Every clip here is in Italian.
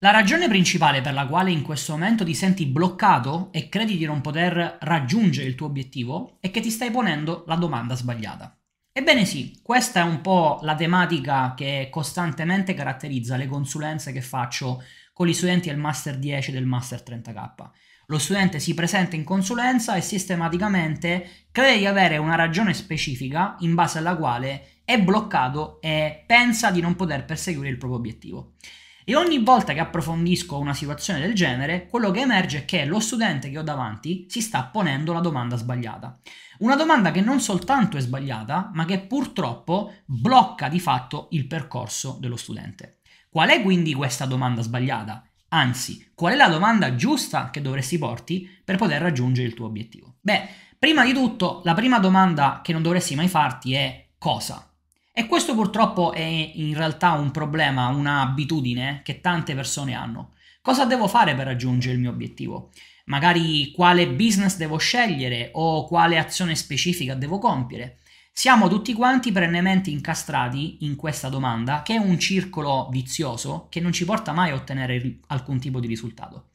La ragione principale per la quale in questo momento ti senti bloccato e credi di non poter raggiungere il tuo obiettivo è che ti stai ponendo la domanda sbagliata. Ebbene sì, questa è un po' la tematica che costantemente caratterizza le consulenze che faccio con gli studenti del Master 10 e del Master 30K. Lo studente si presenta in consulenza e sistematicamente crede di avere una ragione specifica in base alla quale è bloccato e pensa di non poter perseguire il proprio obiettivo. E ogni volta che approfondisco una situazione del genere, quello che emerge è che lo studente che ho davanti si sta ponendo la domanda sbagliata. Una domanda che non soltanto è sbagliata, ma che purtroppo blocca di fatto il percorso dello studente. Qual è quindi questa domanda sbagliata? Anzi, qual è la domanda giusta che dovresti porti per poter raggiungere il tuo obiettivo? Beh, prima di tutto, la prima domanda che non dovresti mai farti è cosa? E questo purtroppo è in realtà un problema, un'abitudine che tante persone hanno. Cosa devo fare per raggiungere il mio obiettivo? Magari quale business devo scegliere o quale azione specifica devo compiere? Siamo tutti quanti perennemente incastrati in questa domanda, che è un circolo vizioso che non ci porta mai a ottenere alcun tipo di risultato.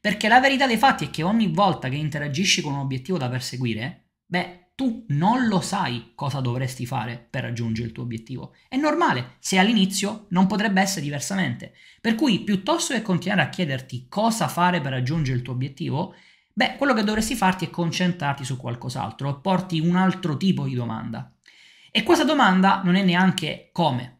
Perché la verità dei fatti è che ogni volta che interagisci con un obiettivo da perseguire, beh, tu non lo sai cosa dovresti fare per raggiungere il tuo obiettivo. È normale, se all'inizio non potrebbe essere diversamente. Per cui, piuttosto che continuare a chiederti cosa fare per raggiungere il tuo obiettivo, beh, quello che dovresti farti è concentrarti su qualcos'altro e porti un altro tipo di domanda. E questa domanda non è neanche come,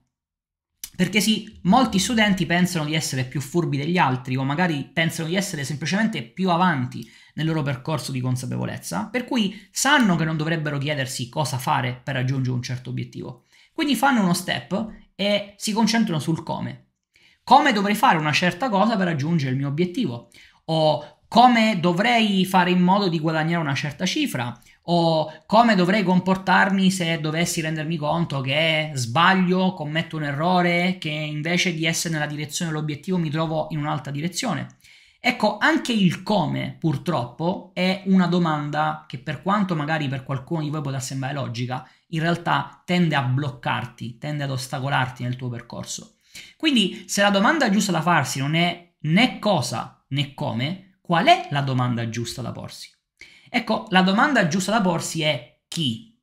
perché sì, molti studenti pensano di essere più furbi degli altri o magari pensano di essere semplicemente più avanti nel loro percorso di consapevolezza, per cui sanno che non dovrebbero chiedersi cosa fare per raggiungere un certo obiettivo. Quindi fanno uno step e si concentrano sul come. Come dovrei fare una certa cosa per raggiungere il mio obiettivo? O come dovrei fare in modo di guadagnare una certa cifra? o come dovrei comportarmi se dovessi rendermi conto che sbaglio, commetto un errore, che invece di essere nella direzione dell'obiettivo mi trovo in un'altra direzione. Ecco, anche il come, purtroppo, è una domanda che per quanto magari per qualcuno di voi possa sembrare logica, in realtà tende a bloccarti, tende ad ostacolarti nel tuo percorso. Quindi, se la domanda giusta da farsi non è né cosa né come, qual è la domanda giusta da porsi? Ecco, la domanda giusta da porsi è chi?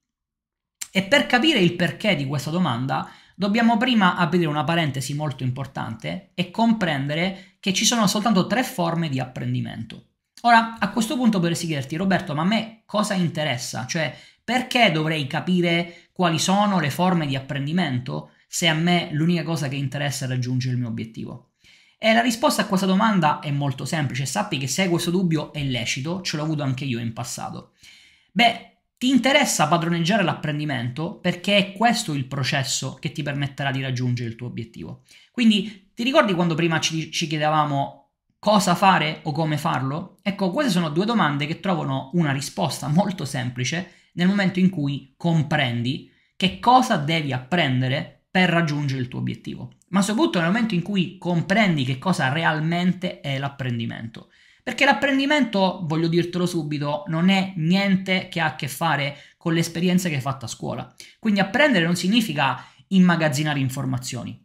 E per capire il perché di questa domanda dobbiamo prima aprire una parentesi molto importante e comprendere che ci sono soltanto tre forme di apprendimento. Ora, a questo punto potresti chiederti, Roberto, ma a me cosa interessa? Cioè, perché dovrei capire quali sono le forme di apprendimento se a me l'unica cosa che interessa è raggiungere il mio obiettivo? E la risposta a questa domanda è molto semplice, sappi che se questo dubbio è lecito, ce l'ho avuto anche io in passato. Beh, ti interessa padroneggiare l'apprendimento perché è questo il processo che ti permetterà di raggiungere il tuo obiettivo. Quindi ti ricordi quando prima ci, ci chiedevamo cosa fare o come farlo? Ecco, queste sono due domande che trovano una risposta molto semplice nel momento in cui comprendi che cosa devi apprendere per raggiungere il tuo obiettivo ma soprattutto nel momento in cui comprendi che cosa realmente è l'apprendimento. Perché l'apprendimento, voglio dirtelo subito, non è niente che ha a che fare con l'esperienza che hai fatto a scuola. Quindi apprendere non significa immagazzinare informazioni.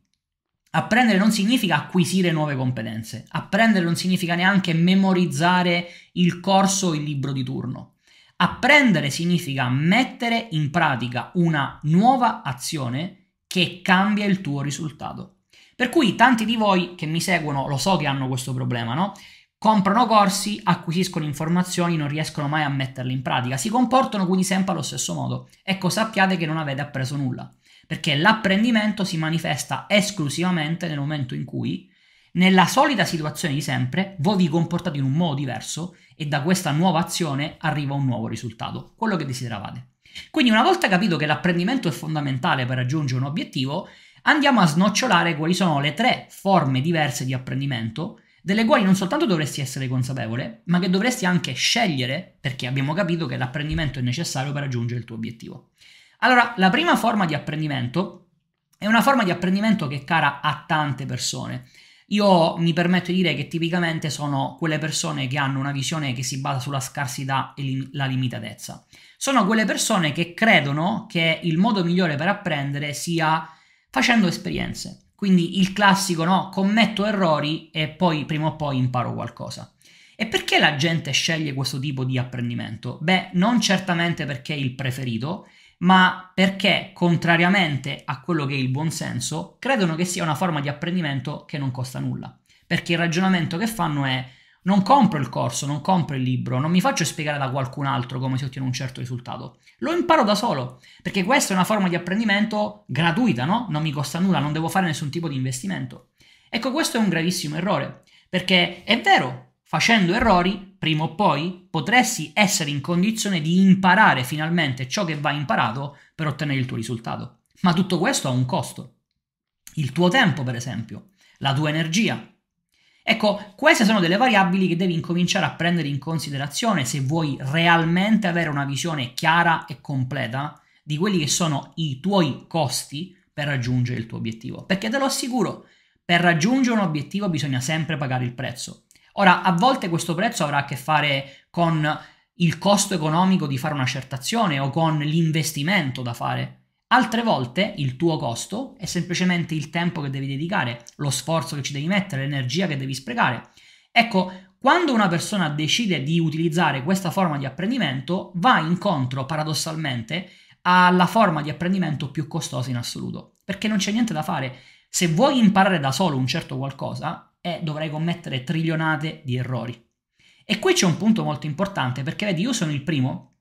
Apprendere non significa acquisire nuove competenze. Apprendere non significa neanche memorizzare il corso o il libro di turno. Apprendere significa mettere in pratica una nuova azione che cambia il tuo risultato. Per cui tanti di voi che mi seguono lo so che hanno questo problema, no? Comprano corsi, acquisiscono informazioni, non riescono mai a metterle in pratica, si comportano quindi sempre allo stesso modo. Ecco, sappiate che non avete appreso nulla, perché l'apprendimento si manifesta esclusivamente nel momento in cui nella solita situazione di sempre, voi vi comportate in un modo diverso e da questa nuova azione arriva un nuovo risultato, quello che desideravate. Quindi una volta capito che l'apprendimento è fondamentale per raggiungere un obiettivo, andiamo a snocciolare quali sono le tre forme diverse di apprendimento delle quali non soltanto dovresti essere consapevole, ma che dovresti anche scegliere perché abbiamo capito che l'apprendimento è necessario per raggiungere il tuo obiettivo. Allora, la prima forma di apprendimento è una forma di apprendimento che è cara a tante persone. Io mi permetto di dire che tipicamente sono quelle persone che hanno una visione che si basa sulla scarsità e la limitatezza. Sono quelle persone che credono che il modo migliore per apprendere sia facendo esperienze. Quindi il classico no, commetto errori e poi prima o poi imparo qualcosa. E perché la gente sceglie questo tipo di apprendimento? Beh, non certamente perché è il preferito, ma perché, contrariamente a quello che è il buonsenso, credono che sia una forma di apprendimento che non costa nulla. Perché il ragionamento che fanno è non compro il corso, non compro il libro, non mi faccio spiegare da qualcun altro come si ottiene un certo risultato. Lo imparo da solo, perché questa è una forma di apprendimento gratuita, no? Non mi costa nulla, non devo fare nessun tipo di investimento. Ecco, questo è un gravissimo errore, perché è vero, facendo errori, prima o poi potresti essere in condizione di imparare finalmente ciò che va imparato per ottenere il tuo risultato. Ma tutto questo ha un costo. Il tuo tempo, per esempio, la tua energia, Ecco, queste sono delle variabili che devi incominciare a prendere in considerazione se vuoi realmente avere una visione chiara e completa di quelli che sono i tuoi costi per raggiungere il tuo obiettivo. Perché te lo assicuro, per raggiungere un obiettivo bisogna sempre pagare il prezzo. Ora, a volte questo prezzo avrà a che fare con il costo economico di fare una certa azione o con l'investimento da fare. Altre volte il tuo costo è semplicemente il tempo che devi dedicare, lo sforzo che ci devi mettere, l'energia che devi sprecare. Ecco, quando una persona decide di utilizzare questa forma di apprendimento, va incontro paradossalmente alla forma di apprendimento più costosa in assoluto, perché non c'è niente da fare. Se vuoi imparare da solo un certo qualcosa, eh, dovrai commettere trilioni di errori. E qui c'è un punto molto importante, perché vedi, io sono il primo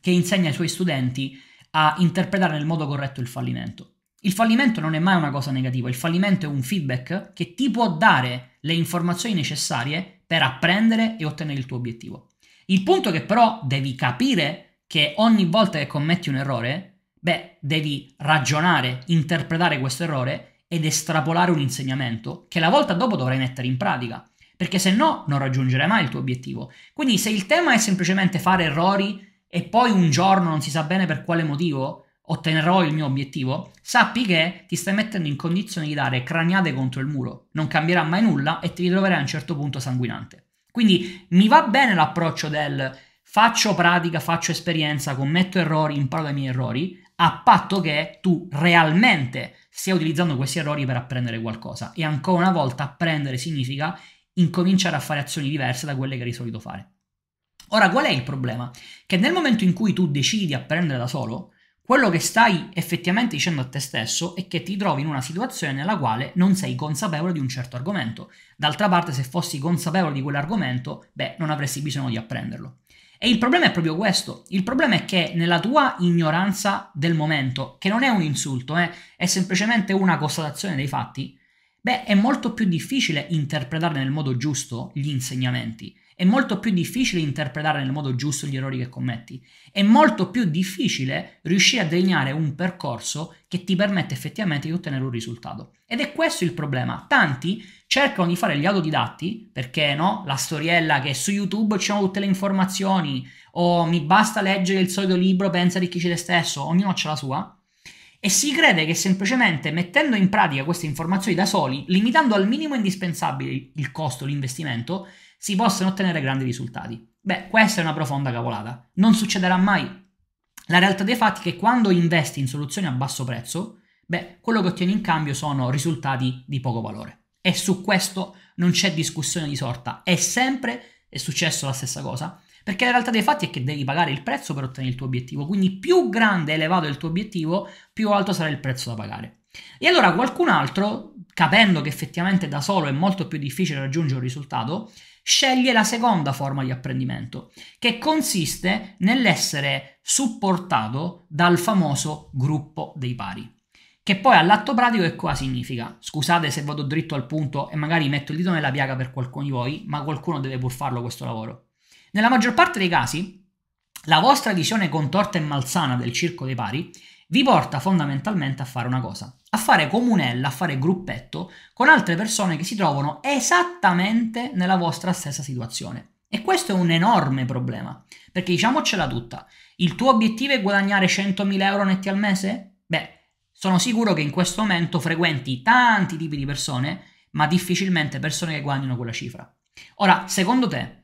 che insegna ai suoi studenti a interpretare nel modo corretto il fallimento. Il fallimento non è mai una cosa negativa, il fallimento è un feedback che ti può dare le informazioni necessarie per apprendere e ottenere il tuo obiettivo. Il punto è che però devi capire che ogni volta che commetti un errore, beh, devi ragionare, interpretare questo errore ed estrapolare un insegnamento che la volta dopo dovrai mettere in pratica, perché se no non raggiungerai mai il tuo obiettivo. Quindi se il tema è semplicemente fare errori e poi un giorno, non si sa bene per quale motivo, otterrò il mio obiettivo, sappi che ti stai mettendo in condizione di dare craniate contro il muro, non cambierà mai nulla e ti ritroverai a un certo punto sanguinante. Quindi mi va bene l'approccio del faccio pratica, faccio esperienza, commetto errori, imparo dai miei errori, a patto che tu realmente stia utilizzando questi errori per apprendere qualcosa. E ancora una volta apprendere significa incominciare a fare azioni diverse da quelle che eri solito fare. Ora, qual è il problema? Che nel momento in cui tu decidi di apprendere da solo, quello che stai effettivamente dicendo a te stesso è che ti trovi in una situazione nella quale non sei consapevole di un certo argomento. D'altra parte, se fossi consapevole di quell'argomento, beh, non avresti bisogno di apprenderlo. E il problema è proprio questo. Il problema è che nella tua ignoranza del momento, che non è un insulto, eh, è semplicemente una constatazione dei fatti, beh, è molto più difficile interpretare nel modo giusto gli insegnamenti. È molto più difficile interpretare nel modo giusto gli errori che commetti. È molto più difficile riuscire a delineare un percorso che ti permette effettivamente di ottenere un risultato. Ed è questo il problema. Tanti cercano di fare gli autodidatti perché no? La storiella che su YouTube ci sono tutte le informazioni o mi basta leggere il solito libro, pensa di chi c'è te stesso, ognuno ha la sua e si crede che semplicemente mettendo in pratica queste informazioni da soli, limitando al minimo indispensabile il costo, l'investimento, si possano ottenere grandi risultati. Beh, questa è una profonda cavolata. Non succederà mai. La realtà dei fatti è che quando investi in soluzioni a basso prezzo, beh, quello che ottieni in cambio sono risultati di poco valore. E su questo non c'è discussione di sorta. È sempre è successo la stessa cosa perché la realtà dei fatti è che devi pagare il prezzo per ottenere il tuo obiettivo, quindi più grande e elevato è il tuo obiettivo, più alto sarà il prezzo da pagare. E allora qualcun altro, capendo che effettivamente da solo è molto più difficile raggiungere un risultato, sceglie la seconda forma di apprendimento, che consiste nell'essere supportato dal famoso gruppo dei pari. Che poi all'atto pratico che cosa significa? Scusate se vado dritto al punto e magari metto il dito nella piaga per qualcuno di voi, ma qualcuno deve pur farlo questo lavoro. Nella maggior parte dei casi, la vostra visione contorta e malsana del circo dei pari vi porta fondamentalmente a fare una cosa, a fare comunella, a fare gruppetto con altre persone che si trovano esattamente nella vostra stessa situazione. E questo è un enorme problema, perché diciamocela tutta, il tuo obiettivo è guadagnare 100.000 euro netti al mese? Beh, sono sicuro che in questo momento frequenti tanti tipi di persone, ma difficilmente persone che guadagnano quella cifra. Ora, secondo te,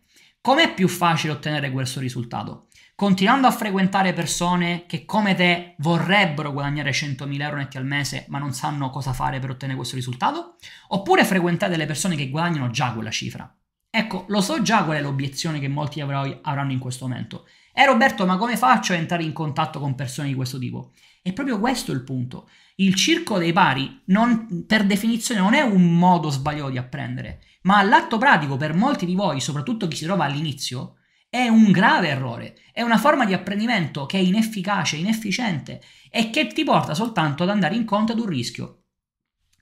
Com'è più facile ottenere questo risultato? Continuando a frequentare persone che come te vorrebbero guadagnare 100.000 euro netti al mese ma non sanno cosa fare per ottenere questo risultato? Oppure frequentare delle persone che guadagnano già quella cifra? Ecco, lo so già qual è l'obiezione che molti avranno in questo momento. Eh Roberto, ma come faccio a entrare in contatto con persone di questo tipo? È proprio questo il punto. Il circo dei pari, non, per definizione, non è un modo sbagliato di apprendere. Ma all'atto pratico per molti di voi, soprattutto chi si trova all'inizio, è un grave errore, è una forma di apprendimento che è inefficace, inefficiente e che ti porta soltanto ad andare incontro ad un rischio.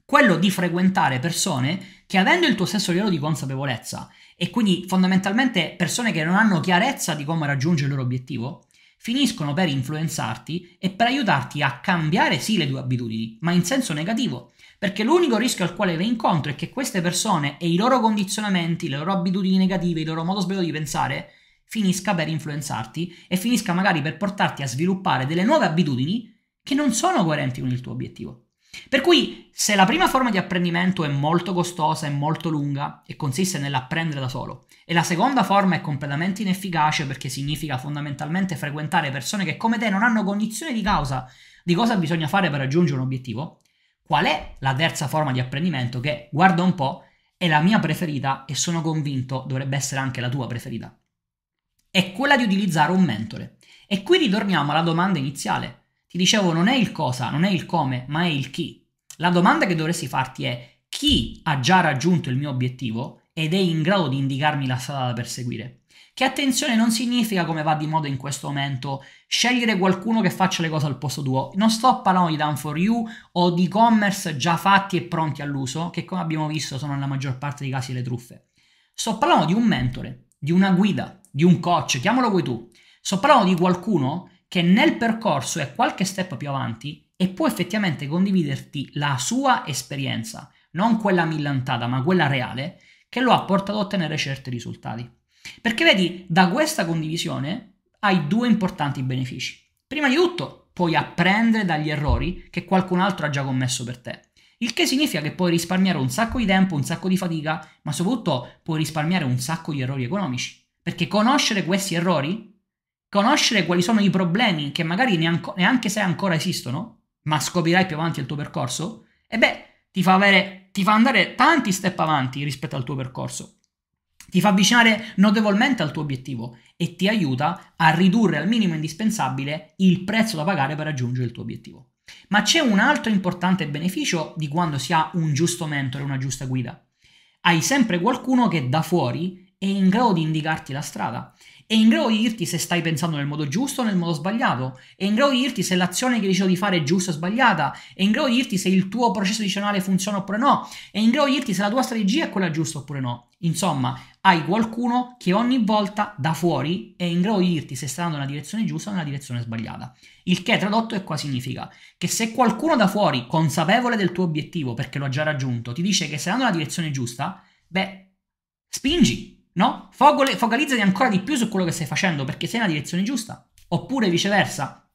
Quello di frequentare persone che avendo il tuo stesso livello di consapevolezza e quindi fondamentalmente persone che non hanno chiarezza di come raggiungere il loro obiettivo, finiscono per influenzarti e per aiutarti a cambiare sì le tue abitudini, ma in senso negativo, perché l'unico rischio al quale le incontro è che queste persone e i loro condizionamenti, le loro abitudini negative, il loro modo sbagliato di pensare finisca per influenzarti e finisca magari per portarti a sviluppare delle nuove abitudini che non sono coerenti con il tuo obiettivo. Per cui, se la prima forma di apprendimento è molto costosa e molto lunga e consiste nell'apprendere da solo, e la seconda forma è completamente inefficace perché significa fondamentalmente frequentare persone che come te non hanno cognizione di causa di cosa bisogna fare per raggiungere un obiettivo, Qual è la terza forma di apprendimento che, guarda un po', è la mia preferita e sono convinto dovrebbe essere anche la tua preferita? È quella di utilizzare un mentore. E qui ritorniamo alla domanda iniziale. Ti dicevo, non è il cosa, non è il come, ma è il chi. La domanda che dovresti farti è chi ha già raggiunto il mio obiettivo ed è in grado di indicarmi la strada da perseguire? Che attenzione non significa come va di moda in questo momento scegliere qualcuno che faccia le cose al posto tuo. Non sto parlando di down for you o di e-commerce già fatti e pronti all'uso, che come abbiamo visto sono nella maggior parte dei casi le truffe. Sto parlando di un mentore, di una guida, di un coach, chiamalo voi tu. Sto parlando di qualcuno che nel percorso è qualche step più avanti e può effettivamente condividerti la sua esperienza, non quella millantata, ma quella reale, che lo ha portato a ottenere certi risultati. Perché vedi, da questa condivisione hai due importanti benefici. Prima di tutto, puoi apprendere dagli errori che qualcun altro ha già commesso per te. Il che significa che puoi risparmiare un sacco di tempo, un sacco di fatica, ma soprattutto puoi risparmiare un sacco di errori economici. Perché conoscere questi errori, conoscere quali sono i problemi che magari neanco, neanche se ancora esistono, ma scoprirai più avanti il tuo percorso, e beh, ti fa, avere, ti fa andare tanti step avanti rispetto al tuo percorso ti fa avvicinare notevolmente al tuo obiettivo e ti aiuta a ridurre al minimo indispensabile il prezzo da pagare per raggiungere il tuo obiettivo. Ma c'è un altro importante beneficio di quando si ha un giusto mentore, una giusta guida. Hai sempre qualcuno che da fuori è in grado di indicarti la strada è in grado di dirti se stai pensando nel modo giusto o nel modo sbagliato. È in grado di dirti se l'azione che decido di fare è giusta o sbagliata. È in grado di dirti se il tuo processo decisionale funziona oppure no. È in grado di dirti se la tua strategia è quella giusta oppure no. Insomma, hai qualcuno che ogni volta da fuori è in grado di dirti se stai andando nella direzione giusta o nella direzione sbagliata. Il che tradotto è qua significa che se qualcuno da fuori, consapevole del tuo obiettivo perché lo ha già raggiunto, ti dice che stai andando nella direzione giusta, beh, spingi, no? Fogole, focalizzati ancora di più su quello che stai facendo perché sei nella direzione giusta. Oppure viceversa,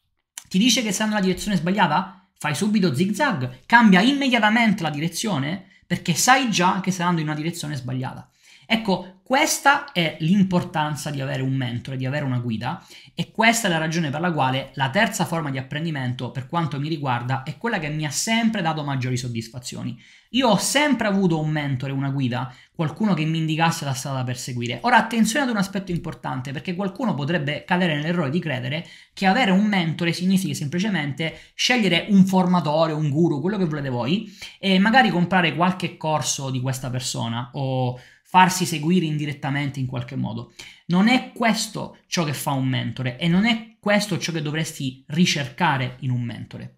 ti dice che stai nella direzione sbagliata? Fai subito zigzag, cambia immediatamente la direzione perché sai già che stai andando in una direzione sbagliata. Ecco, questa è l'importanza di avere un mentore, di avere una guida e questa è la ragione per la quale la terza forma di apprendimento, per quanto mi riguarda, è quella che mi ha sempre dato maggiori soddisfazioni. Io ho sempre avuto un mentore, una guida, qualcuno che mi indicasse la strada da perseguire. Ora attenzione ad un aspetto importante perché qualcuno potrebbe cadere nell'errore di credere che avere un mentore significhi semplicemente scegliere un formatore, un guru, quello che volete voi e magari comprare qualche corso di questa persona o farsi seguire in indirettamente in qualche modo. Non è questo ciò che fa un mentore e non è questo ciò che dovresti ricercare in un mentore.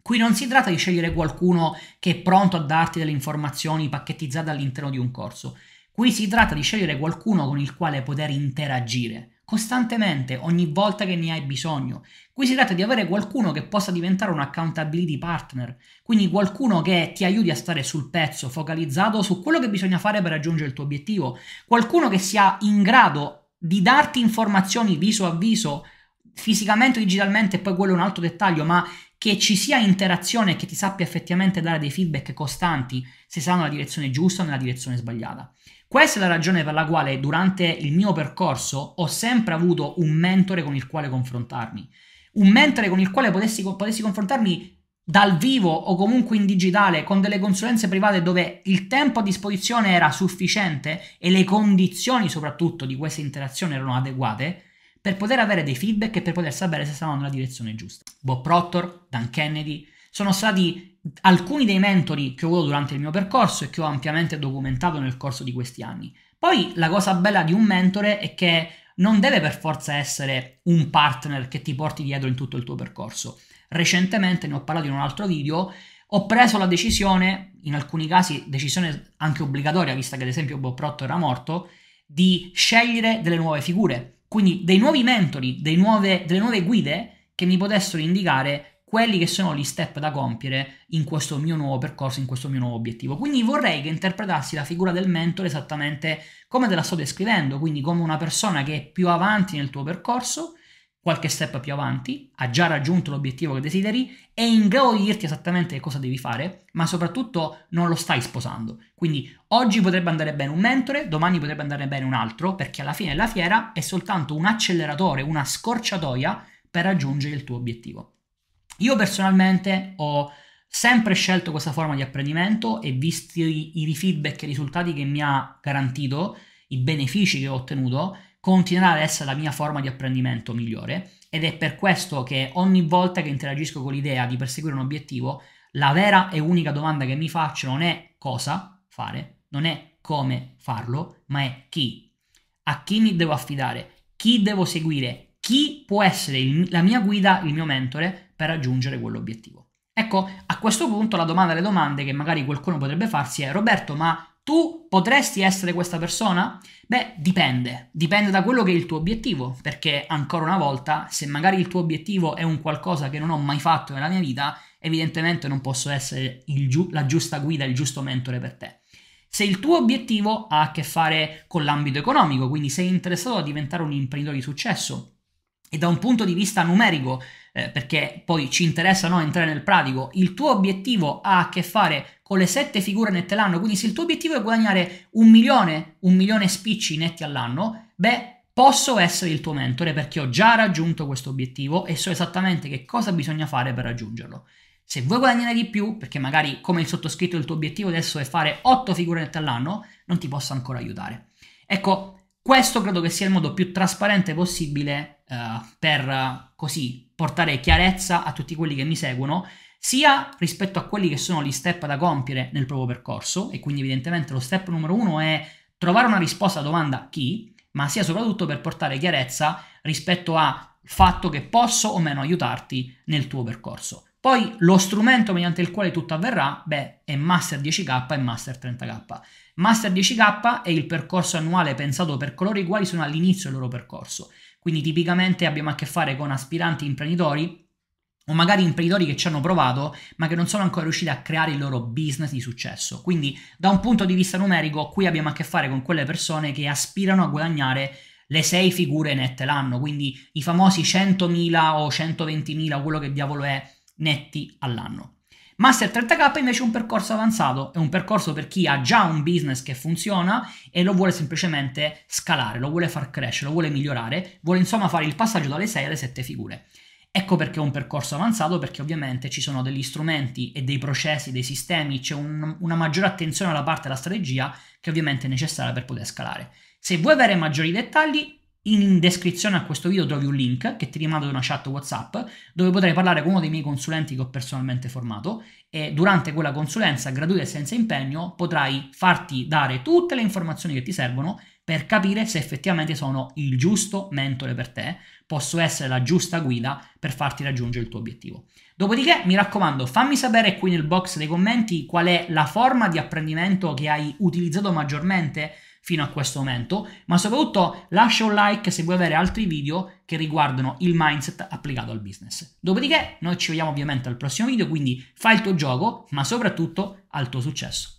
Qui non si tratta di scegliere qualcuno che è pronto a darti delle informazioni pacchettizzate all'interno di un corso. Qui si tratta di scegliere qualcuno con il quale poter interagire, costantemente, ogni volta che ne hai bisogno. Qui si tratta di avere qualcuno che possa diventare un accountability partner, quindi qualcuno che ti aiuti a stare sul pezzo, focalizzato su quello che bisogna fare per raggiungere il tuo obiettivo, qualcuno che sia in grado di darti informazioni viso a viso, fisicamente o digitalmente, poi quello è un altro dettaglio, ma che ci sia interazione e che ti sappia effettivamente dare dei feedback costanti se sarà nella direzione giusta o nella direzione sbagliata. Questa è la ragione per la quale durante il mio percorso ho sempre avuto un mentore con il quale confrontarmi, un mentore con il quale potessi, potessi confrontarmi dal vivo o comunque in digitale con delle consulenze private dove il tempo a disposizione era sufficiente e le condizioni soprattutto di questa interazione erano adeguate per poter avere dei feedback e per poter sapere se stavano nella direzione giusta. Bob Proctor, Dan Kennedy sono stati alcuni dei mentori che ho avuto durante il mio percorso e che ho ampiamente documentato nel corso di questi anni. Poi la cosa bella di un mentore è che non deve per forza essere un partner che ti porti dietro in tutto il tuo percorso. Recentemente, ne ho parlato in un altro video, ho preso la decisione, in alcuni casi decisione anche obbligatoria, vista che ad esempio Bob Proctor era morto, di scegliere delle nuove figure, quindi dei nuovi mentori, dei nuove, delle nuove guide che mi potessero indicare quelli che sono gli step da compiere in questo mio nuovo percorso, in questo mio nuovo obiettivo. Quindi vorrei che interpretassi la figura del mentore esattamente come te la sto descrivendo, quindi come una persona che è più avanti nel tuo percorso, qualche step più avanti, ha già raggiunto l'obiettivo che desideri, è in grado di dirti esattamente cosa devi fare, ma soprattutto non lo stai sposando. Quindi oggi potrebbe andare bene un mentore, domani potrebbe andare bene un altro, perché alla fine la fiera è soltanto un acceleratore, una scorciatoia per raggiungere il tuo obiettivo. Io personalmente ho sempre scelto questa forma di apprendimento e visti i, i feedback e i risultati che mi ha garantito, i benefici che ho ottenuto, continuerà ad essere la mia forma di apprendimento migliore ed è per questo che ogni volta che interagisco con l'idea di perseguire un obiettivo, la vera e unica domanda che mi faccio non è cosa fare, non è come farlo, ma è chi. A chi mi devo affidare, chi devo seguire, chi può essere il, la mia guida, il mio mentore per raggiungere quell'obiettivo. Ecco, a questo punto la domanda delle domande che magari qualcuno potrebbe farsi è Roberto, ma tu potresti essere questa persona? Beh, dipende, dipende da quello che è il tuo obiettivo, perché ancora una volta, se magari il tuo obiettivo è un qualcosa che non ho mai fatto nella mia vita, evidentemente non posso essere giu- la giusta guida, il giusto mentore per te. Se il tuo obiettivo ha a che fare con l'ambito economico, quindi sei interessato a diventare un imprenditore di successo, e da un punto di vista numerico eh, perché poi ci interessa no, entrare nel pratico, il tuo obiettivo ha a che fare con le sette figure nette l'anno, quindi se il tuo obiettivo è guadagnare un milione, un milione spicci netti all'anno, beh, posso essere il tuo mentore perché ho già raggiunto questo obiettivo e so esattamente che cosa bisogna fare per raggiungerlo. Se vuoi guadagnare di più, perché magari come il sottoscritto il tuo obiettivo adesso è fare otto figure nette all'anno, non ti posso ancora aiutare. Ecco, questo credo che sia il modo più trasparente possibile uh, per così portare chiarezza a tutti quelli che mi seguono, sia rispetto a quelli che sono gli step da compiere nel proprio percorso, e quindi evidentemente lo step numero uno è trovare una risposta alla domanda chi, ma sia soprattutto per portare chiarezza rispetto al fatto che posso o meno aiutarti nel tuo percorso. Poi lo strumento mediante il quale tutto avverrà, beh, è Master 10K e Master 30K. Master 10K è il percorso annuale pensato per coloro i quali sono all'inizio del loro percorso. Quindi tipicamente abbiamo a che fare con aspiranti imprenditori o magari imprenditori che ci hanno provato ma che non sono ancora riusciti a creare il loro business di successo. Quindi da un punto di vista numerico qui abbiamo a che fare con quelle persone che aspirano a guadagnare le sei figure nette l'anno, quindi i famosi 100.000 o 120.000 o quello che diavolo è netti all'anno. Master 30K invece è un percorso avanzato, è un percorso per chi ha già un business che funziona e lo vuole semplicemente scalare, lo vuole far crescere, lo vuole migliorare, vuole insomma fare il passaggio dalle 6 alle 7 figure. Ecco perché è un percorso avanzato, perché ovviamente ci sono degli strumenti e dei processi, dei sistemi, c'è un, una maggiore attenzione alla parte della strategia che ovviamente è necessaria per poter scalare. Se vuoi avere maggiori dettagli, in descrizione a questo video trovi un link che ti rimando ad una chat WhatsApp dove potrai parlare con uno dei miei consulenti che ho personalmente formato e durante quella consulenza gratuita e senza impegno potrai farti dare tutte le informazioni che ti servono per capire se effettivamente sono il giusto mentore per te, posso essere la giusta guida per farti raggiungere il tuo obiettivo. Dopodiché, mi raccomando, fammi sapere qui nel box dei commenti qual è la forma di apprendimento che hai utilizzato maggiormente fino a questo momento, ma soprattutto lascia un like se vuoi avere altri video che riguardano il mindset applicato al business. Dopodiché noi ci vediamo ovviamente al prossimo video, quindi fai il tuo gioco, ma soprattutto al tuo successo.